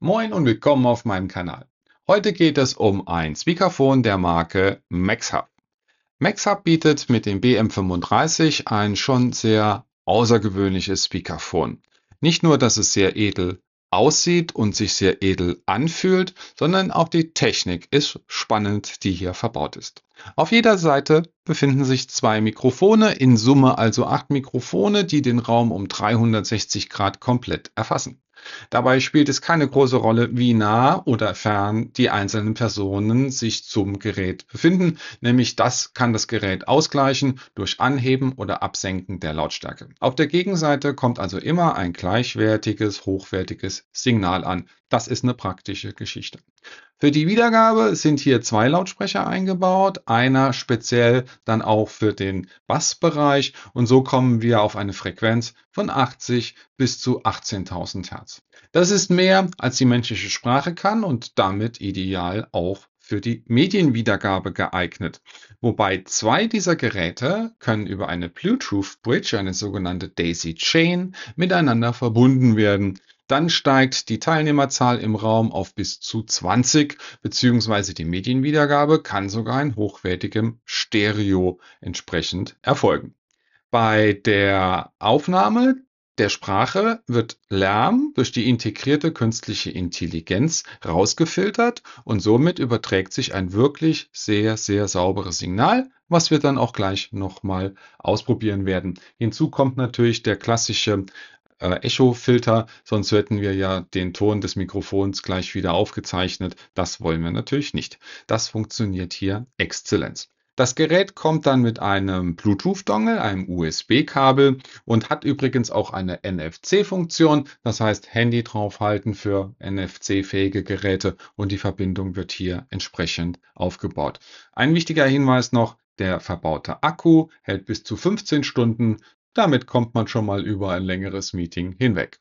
Moin und willkommen auf meinem Kanal. Heute geht es um ein Speakerphone der Marke MaxHub. MaxHub bietet mit dem BM35 ein schon sehr außergewöhnliches Speakerphone. Nicht nur, dass es sehr edel aussieht und sich sehr edel anfühlt, sondern auch die Technik ist spannend, die hier verbaut ist. Auf jeder Seite befinden sich zwei Mikrofone, in Summe also acht Mikrofone, die den Raum um 360 Grad komplett erfassen. Dabei spielt es keine große Rolle, wie nah oder fern die einzelnen Personen sich zum Gerät befinden, nämlich das kann das Gerät ausgleichen durch Anheben oder Absenken der Lautstärke. Auf der Gegenseite kommt also immer ein gleichwertiges, hochwertiges Signal an. Das ist eine praktische Geschichte. Für die Wiedergabe sind hier zwei Lautsprecher eingebaut, einer speziell dann auch für den Bassbereich und so kommen wir auf eine Frequenz von 80 bis zu 18.000 Hertz. Das ist mehr, als die menschliche Sprache kann und damit ideal auch für die Medienwiedergabe geeignet. Wobei zwei dieser Geräte können über eine Bluetooth Bridge, eine sogenannte Daisy Chain, miteinander verbunden werden. Dann steigt die Teilnehmerzahl im Raum auf bis zu 20, beziehungsweise die Medienwiedergabe kann sogar in hochwertigem Stereo entsprechend erfolgen. Bei der Aufnahme der Sprache wird Lärm durch die integrierte künstliche Intelligenz rausgefiltert und somit überträgt sich ein wirklich sehr, sehr sauberes Signal, was wir dann auch gleich nochmal ausprobieren werden. Hinzu kommt natürlich der klassische äh, Echo-Filter, sonst hätten wir ja den Ton des Mikrofons gleich wieder aufgezeichnet. Das wollen wir natürlich nicht. Das funktioniert hier exzellent. Das Gerät kommt dann mit einem Bluetooth-Dongle, einem USB-Kabel und hat übrigens auch eine NFC-Funktion. Das heißt, Handy draufhalten für NFC-fähige Geräte und die Verbindung wird hier entsprechend aufgebaut. Ein wichtiger Hinweis noch, der verbaute Akku hält bis zu 15 Stunden. Damit kommt man schon mal über ein längeres Meeting hinweg.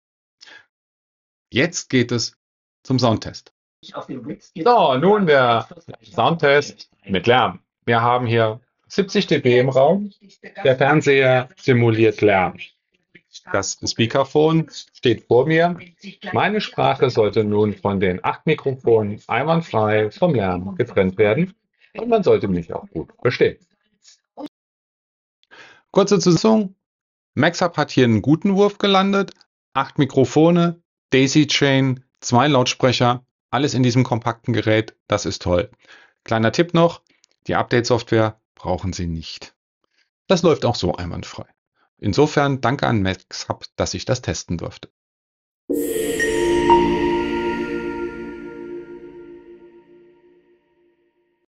Jetzt geht es zum Soundtest. So, nun der Soundtest mit Lärm. Wir haben hier 70 dB im Raum. Der Fernseher simuliert Lärm. Das Speakerphone steht vor mir. Meine Sprache sollte nun von den acht Mikrofonen einwandfrei vom Lärm getrennt werden und man sollte mich auch gut verstehen. Kurze Zusammenfassung. MaxHub hat hier einen guten Wurf gelandet. Acht Mikrofone, Daisy Chain, zwei Lautsprecher, alles in diesem kompakten Gerät. Das ist toll. Kleiner Tipp noch, die Update-Software brauchen Sie nicht. Das läuft auch so einwandfrei. Insofern danke an MaxHub, dass ich das testen durfte.